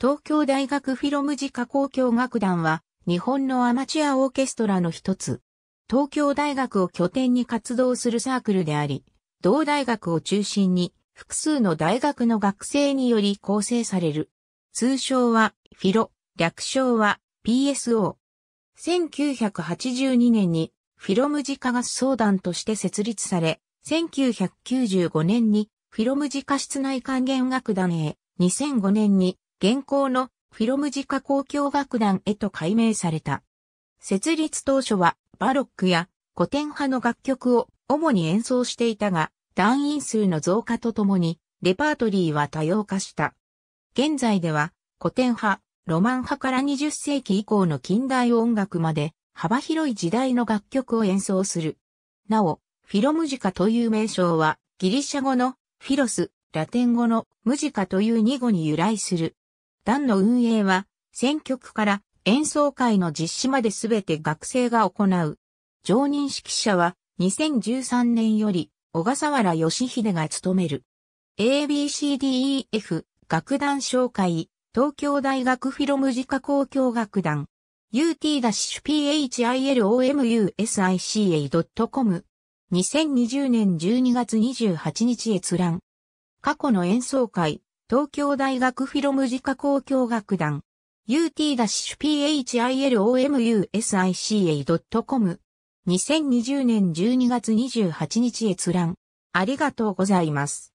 東京大学フィロムジカ交響楽団は日本のアマチュアオーケストラの一つ。東京大学を拠点に活動するサークルであり、同大学を中心に複数の大学の学生により構成される。通称はフィロ、略称は PSO。1982年にフィロムジ科が相談として設立され、1995年にフィロムジ科室内管弦楽団へ、2005年に現行のフィロムジカ交響楽団へと改名された。設立当初はバロックや古典派の楽曲を主に演奏していたが、団員数の増加とともにレパートリーは多様化した。現在では古典派、ロマン派から20世紀以降の近代音楽まで幅広い時代の楽曲を演奏する。なお、フィロムジカという名称はギリシャ語のフィロス、ラテン語のムジカという二語に由来する。団の運営は、選曲から演奏会の実施まで全て学生が行う。常任指揮者は、2013年より、小笠原義秀が務める。ABCDEF 楽団紹介、東京大学フィロム自家公共楽団、ut-philomusica.com、2020年12月28日閲覧。過去の演奏会、東京大学フィロムジカ公共楽団 ut-philolmusica.com 2020年12月28日閲覧ありがとうございます。